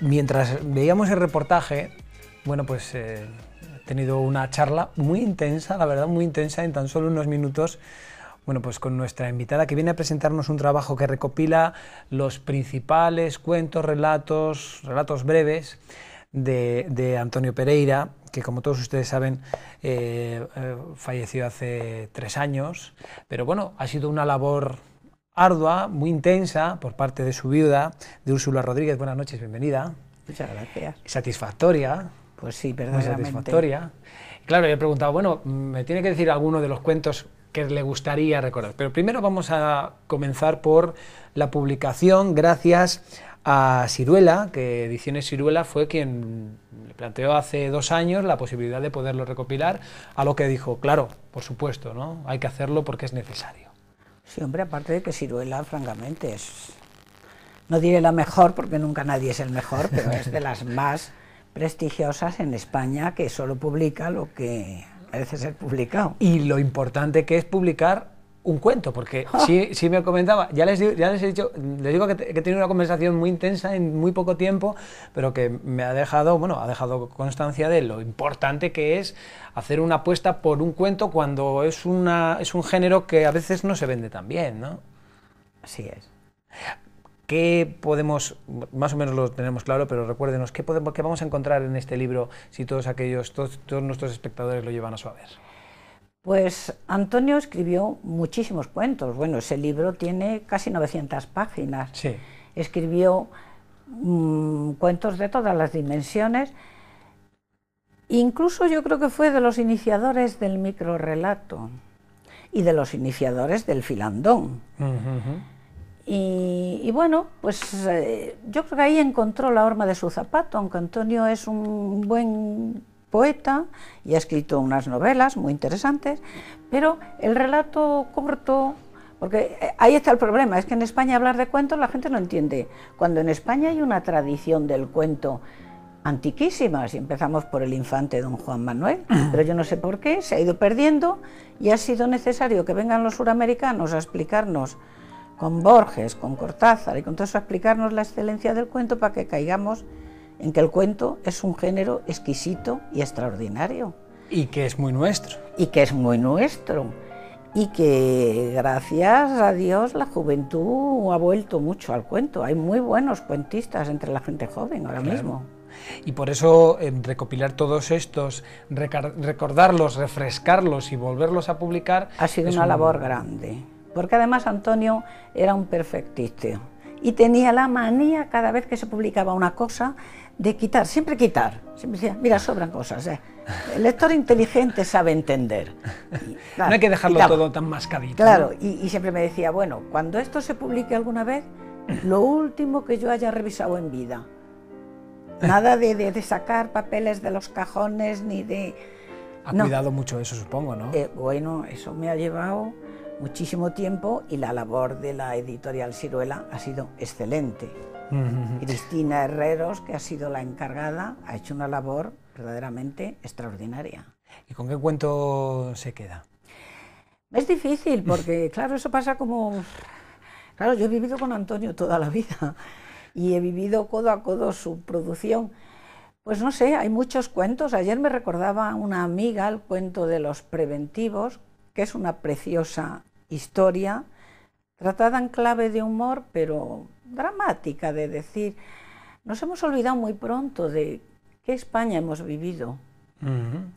mientras veíamos el reportaje, bueno, pues eh, he tenido una charla muy intensa, la verdad, muy intensa, en tan solo unos minutos. Bueno, pues con nuestra invitada que viene a presentarnos un trabajo que recopila los principales cuentos, relatos, relatos breves de, Antonio Pereira, que como todos ustedes saben eh, eh, falleció hace tres años, pero bueno, ha sido una labor ardua, muy intensa, por parte de su viuda, de Úrsula Rodríguez. Buenas noches, bienvenida. Muchas gracias. Satisfactoria. Pues sí, verdaderamente. satisfactoria. Claro, yo he preguntado, bueno, me tiene que decir alguno de los cuentos que le gustaría recordar. Pero primero vamos a comenzar por la publicación, gracias a Ciruela, que Ediciones Ciruela fue quien le planteó hace dos años la posibilidad de poderlo recopilar, a lo que dijo, claro, por supuesto, ¿no? Hay que hacerlo porque es necesario. Sí, hombre, aparte de que Ciruela, francamente, es. No diré la mejor porque nunca nadie es el mejor, pero es de las más prestigiosas en España que solo publica lo que merece ser publicado. Y lo importante que es publicar un cuento, porque sí, sí me comentaba, ya les, ya les he dicho, les digo que, he tenido una conversación muy intensa en muy poco tiempo, pero que me ha dejado, bueno, ha dejado constancia de lo importante que es hacer una apuesta por un cuento cuando es, una, es un género que a veces no se vende tan bien, ¿no? Así es. ¿Qué podemos, más o menos lo tenemos claro, pero recuérdenos, ¿qué, podemos, qué vamos a encontrar en este libro si todos aquellos, todos, todos nuestros espectadores lo llevan a su haber? Pues Antonio escribió muchísimos cuentos. Bueno, ese libro tiene casi 900 páginas. Sí. Escribió mm, cuentos de todas las dimensiones. Incluso yo creo que fue de los iniciadores del microrelato y de los iniciadores del filandón. y, bueno, pues eh, yo creo que ahí encontró la horma de su zapato, aunque Antonio es un buen poeta y ha escrito unas novelas muy interesantes, pero el relato corto, porque eh, ahí está el problema, es que en España hablar de cuentos la gente no entiende, cuando en España hay una tradición del cuento antiquísima, si empezamos por el infante don Juan Manuel, pero yo no sé por qué, se ha ido perdiendo y ha sido necesario que vengan los suramericanos a explicarnos con Borges, con Cortázar y con todo a explicarnos la excelencia del cuento para que caigamos en que el cuento es un género exquisito y extraordinario. Y que es muy nuestro. Y que es muy nuestro. Y que gracias a Dios la juventud ha vuelto mucho al cuento. Hay muy buenos cuentistas entre la gente joven ahora mismo. Y por eso recopilar todos estos, recordarlos, refrescarlos y volverlos a publicar. Ha sido una labor grande. Porque además Antonio era un perfectista y tenía la manía cada vez que se publicaba una cosa de quitar, siempre quitar. Siempre decía, mira, sobran cosas. Eh". El lector inteligente sabe entender. no hay que dejarlo todo tan mascadito. Claro, y, siempre me decía, bueno, cuando esto se publique alguna vez, lo último que yo haya revisado en vida. Nada de, sacar papeles de los cajones ni de... Ha cuidado mucho eso, supongo, ¿no? Eh, bueno, eso me ha llevado muchísimo tiempo y la labor de la editorial Ciruela ha sido excelente. Cristina Herreros, que ha sido la encargada, ha hecho una labor verdaderamente extraordinaria. ¿Y con qué cuento se queda? Es difícil porque, claro, eso pasa como... Claro, yo he vivido con Antonio toda la vida y he vivido codo a codo su producción. Pues no sé, hay muchos cuentos. Ayer me recordaba una amiga el cuento de los preventivos, que es una preciosa historia, tratada en clave de humor, pero dramática, de decir, nos hemos olvidado muy pronto de qué España hemos vivido.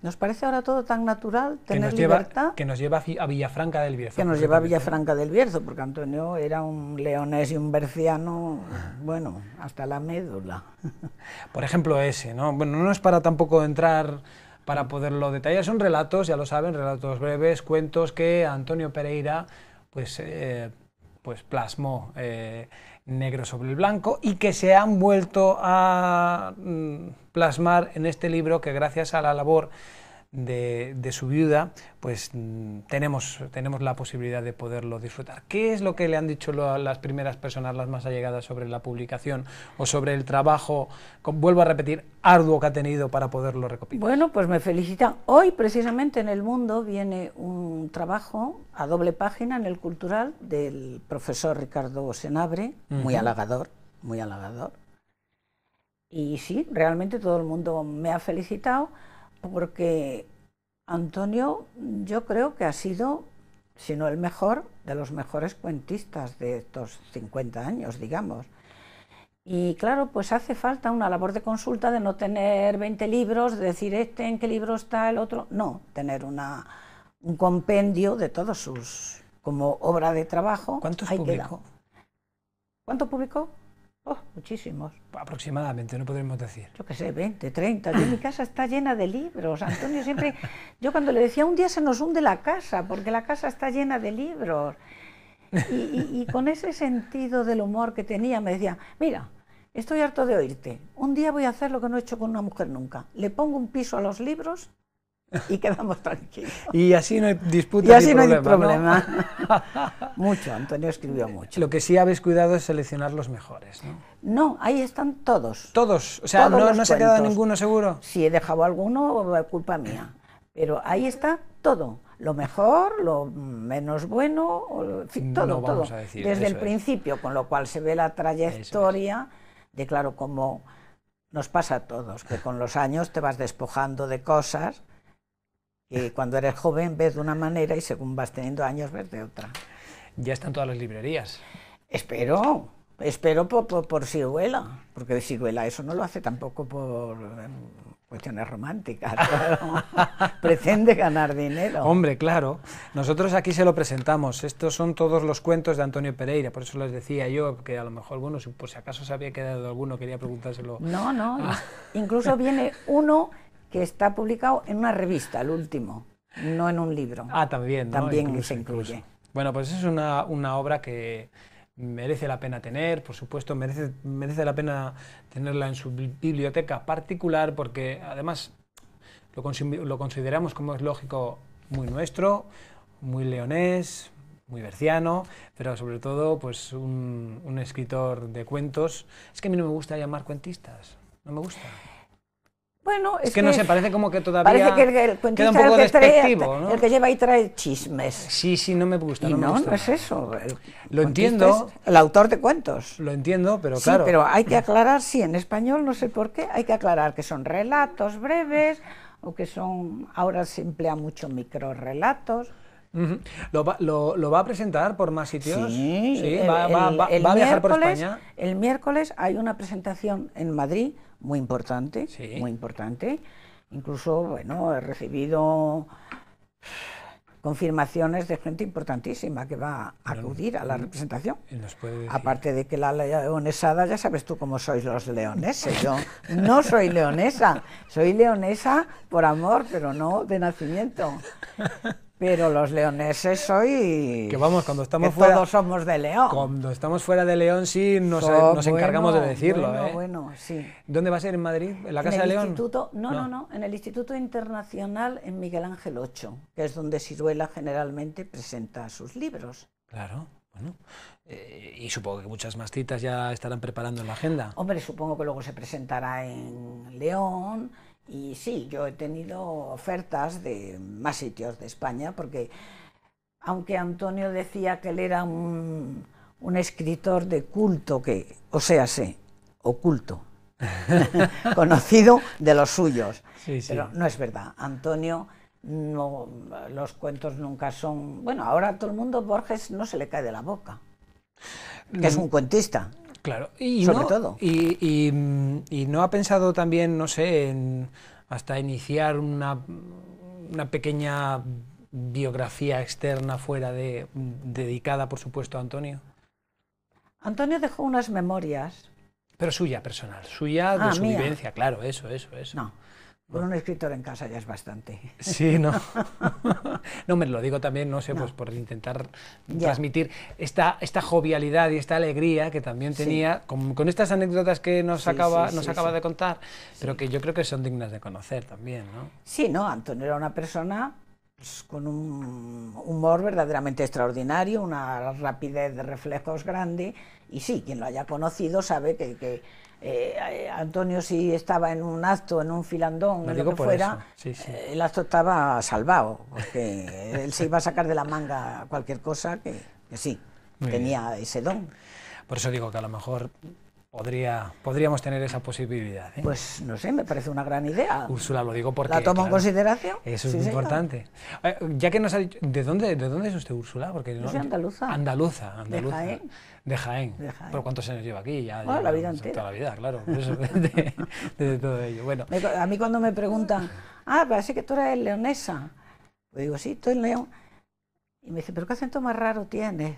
Nos parece ahora todo tan natural tener que libertad. que nos lleva a Villafranca del Bierzo. Que nos lleva a Villafranca del Bierzo, porque Antonio era un leonés y un berciano, bueno, hasta la médula. Por ejemplo, ese, ¿no? Bueno, no es para tampoco entrar para poderlo detallar. Son relatos, ya lo saben, relatos breves, cuentos que Antonio Pereira pues, eh, pues plasmó eh, negro sobre el blanco y que se han vuelto a mm, plasmar en este libro que gracias a la labor de, su viuda, pues mm, tenemos, tenemos la posibilidad de poderlo disfrutar. ¿Qué es lo que le han dicho las primeras personas, las más allegadas, sobre la publicación o sobre el trabajo, vuelvo a repetir, arduo que ha tenido para poderlo recopilar? Bueno, pues me felicitan. Hoy, precisamente, en El Mundo viene un trabajo a doble página en el Cultural del profesor Ricardo Senabre, muy halagador, muy halagador. Y sí, realmente todo el mundo me ha felicitado porque Antonio yo creo que ha sido, si no el mejor, de los mejores cuentistas de estos 50 años, digamos. Y claro, pues hace falta una labor de consulta de no tener 20 libros, de decir este en qué libro está el otro, no, tener una, un compendio de todos sus, como obra de trabajo. ¿Cuántos publicó? ¿Cuánto publicó? Oh, muchísimos. Aproximadamente, no podremos decir. Yo qué sé, 20, 30. mi casa está llena de libros. Antonio siempre, yo cuando le decía, un día se nos hunde la casa, porque la casa está llena de libros. Y, y con ese sentido del humor que tenía, me decía, mira, estoy harto de oírte. Un día voy a hacer lo que no he hecho con una mujer nunca. Le pongo un piso a los libros y quedamos tranquilos. Y así no hay disputa. Y así no problema, hay problema. mucho, Antonio escribió mucho. Lo que sí habéis cuidado es seleccionar los mejores. No, no ahí están todos. Todos, o sea, no, se ha quedado ninguno seguro. Si he dejado alguno, culpa mía. Pero ahí está todo. Lo mejor, lo menos bueno, todo, todo. Desde el principio, con lo cual se ve la trayectoria de, claro, como nos pasa a todos, que con los años te vas despojando de cosas que cuando eres joven ves de una manera y según vas teniendo años ves de otra. Ya están todas las librerías. Espero, espero por, por, por porque porque Sigüela eso no lo hace tampoco por em, cuestiones románticas, pretende ganar dinero. Hombre, claro. Nosotros aquí se lo presentamos. Estos son todos los cuentos de Antonio Pereira, por eso les decía yo que a lo mejor si por si acaso se había quedado alguno, quería preguntárselo. No, no, incluso viene uno que está publicado en una revista, el último, no en un libro. Ah, también. También incluso, se incluye. Bueno, pues es una, una obra que merece la pena tener, por supuesto, merece, merece la pena tenerla en su biblioteca particular porque además lo, lo consideramos, como es lógico, muy nuestro, muy leonés, muy berciano, pero sobre todo pues un, un escritor de cuentos. Es que a mí no me gusta llamar cuentistas, no me gusta. Bueno, es, que, no se parece como que todavía parece que el, queda un poco que ¿no? El que lleva y trae chismes. Sí, sí, no me gusta. no, no es eso. lo entiendo. el autor de cuentos. Lo entiendo, pero claro. Sí, pero hay que aclarar, sí, en español no sé por qué, hay que aclarar que son relatos breves o que son, ahora se emplea mucho microrelatos. ¿Lo, va, a presentar por más sitios? Sí, va a viajar por España. El miércoles hay una presentación en Madrid muy importante, muy importante. Incluso, bueno, he recibido confirmaciones de gente importantísima que va a acudir a la representación. Aparte de que la leonesada, ya sabes tú cómo sois los leoneses. Yo no soy leonesa, soy leonesa por amor, pero no de nacimiento. Pero los leoneses hoy... Que vamos, cuando estamos fuera... somos de León. Cuando estamos fuera de León sí nos, encargamos de decirlo. ¿eh? Bueno, sí. ¿Dónde va a ser? ¿En Madrid? ¿En la Casa de León? no, no, no, En el Instituto Internacional en Miguel Ángel 8, que es donde Siruela generalmente presenta sus libros. Claro. Bueno, eh, y supongo que muchas más citas ya estarán preparando en la agenda. Hombre, supongo que luego se presentará en León, y sí, yo he tenido ofertas de más sitios de España, porque aunque Antonio decía que él era un, un escritor de culto, que, o sea, sé, oculto, conocido de los suyos, pero no es verdad. Antonio, los cuentos nunca son... Bueno, ahora a todo el mundo Borges no se le cae de la boca, que es mm. un cuentista. Claro, y sobre no, todo. Y, no ha pensado también, no sé, en hasta iniciar una, una pequeña biografía externa fuera de, dedicada, por supuesto, a Antonio. Antonio dejó unas memorias. Pero suya, personal, suya de ah, su vivencia, claro, eso, eso, eso. No. Con un escritor en casa ya es bastante. Sí, no. no me lo digo también, no sé, pues por intentar transmitir esta, esta jovialidad y esta alegría que también tenía con, estas anécdotas que nos acaba, nos acaba de contar, pero que yo creo que son dignas de conocer también, ¿no? Sí, no, Antonio era una persona pues, con un humor verdaderamente extraordinario, una rapidez de reflejos grande, y sí, quien lo haya conocido sabe que eh, Antonio si estaba en un acto, en un filandón, en lo que fuera, eh, el acto estaba salvado, porque él se iba a sacar de la manga cualquier cosa que, sí, tenía ese don. Por eso digo que a lo mejor podríamos tener esa posibilidad. ¿eh? Pues no sé, me parece una gran idea. Úrsula, lo digo porque... ¿La tomo en consideración? Eso es importante. Eh, ya que nos ha dicho... ¿De dónde, de dónde es usted, Úrsula? Porque no, soy andaluza. Andaluza, andaluza. De Jaén. De Jaén. Por cuánto se cuántos años lleva aquí? Ya, la vida pues, entera. Toda la vida, claro. de, todo ello. Bueno. a mí cuando me preguntan, ah, parece que tú eres leonesa. ...le pues digo, sí, estoy en León. Y me dice, pero qué acento más raro tienes.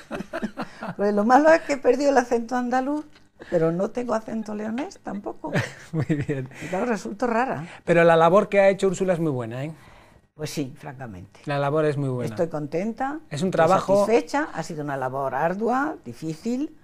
Pues lo malo es que he perdido el acento andaluz, pero no tengo acento leonés tampoco. muy bien. Y claro, resulto rara. Pero la labor que ha hecho Úrsula es muy buena, ¿eh? Pues sí, francamente. La labor es muy buena. Estoy contenta. Es un trabajo. Satisfecha. Ha sido una labor ardua, difícil.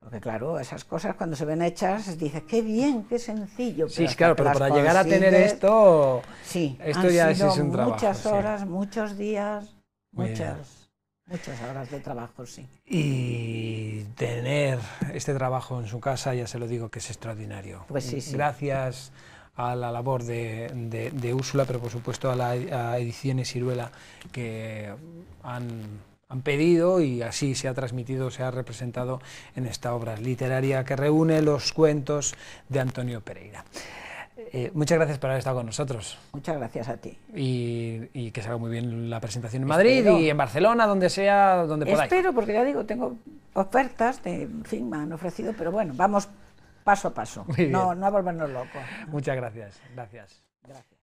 Porque claro, esas cosas cuando se ven hechas dices, qué bien, qué sencillo. Sí, claro, pero para llegar a tener esto, sí, esto ya sido es un muchas Muchas horas, muchos días, muchas. Muchas horas de trabajo, sí. Y tener este trabajo en su casa, ya se lo digo, que es extraordinario. Pues sí, Gracias a la labor de, de, Úrsula, pero por supuesto a, la, edición Ediciones Ciruela, que han han pedido y así se ha transmitido, se ha representado en esta obra literaria que reúne los cuentos de Antonio Pereira. Eh, muchas gracias por haber estado con nosotros. Muchas gracias a ti. Y, que salga muy bien la presentación en Madrid y en Barcelona, donde sea, donde podáis. Espero, porque ya digo, tengo ofertas de fin, me han ofrecido, pero bueno, vamos paso a paso, no, a volvernos locos. Muchas Gracias. gracias.